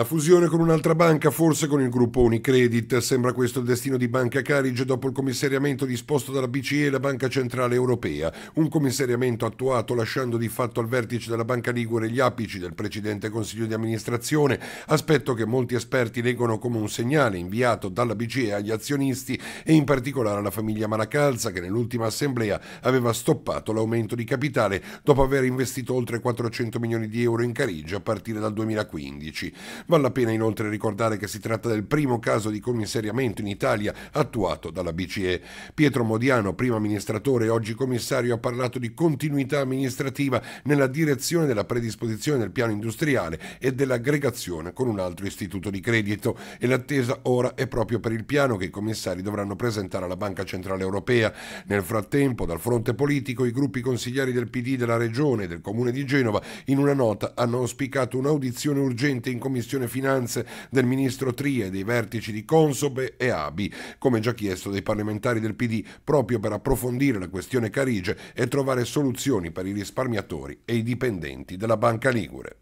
La fusione con un'altra banca, forse con il gruppo Unicredit, sembra questo il destino di Banca Carige dopo il commissariamento disposto dalla BCE e la Banca Centrale Europea, un commissariamento attuato lasciando di fatto al vertice della Banca Ligure gli apici del precedente Consiglio di amministrazione, aspetto che molti esperti leggono come un segnale inviato dalla BCE agli azionisti e in particolare alla famiglia Malacalza che nell'ultima assemblea aveva stoppato l'aumento di capitale dopo aver investito oltre 400 milioni di euro in Carige a partire dal 2015. Vale la pena inoltre ricordare che si tratta del primo caso di commissariamento in Italia attuato dalla BCE. Pietro Modiano, primo amministratore e oggi commissario, ha parlato di continuità amministrativa nella direzione della predisposizione del piano industriale e dell'aggregazione con un altro istituto di credito e l'attesa ora è proprio per il piano che i commissari dovranno presentare alla Banca Centrale Europea. Nel frattempo, dal fronte politico, i gruppi consigliari del PD della Regione e del Comune di Genova in una nota hanno auspicato un'audizione urgente in commissione gestione finanze del ministro Tria e dei vertici di Consob e ABI, come già chiesto dai parlamentari del PD, proprio per approfondire la questione Carige e trovare soluzioni per i risparmiatori e i dipendenti della Banca Ligure.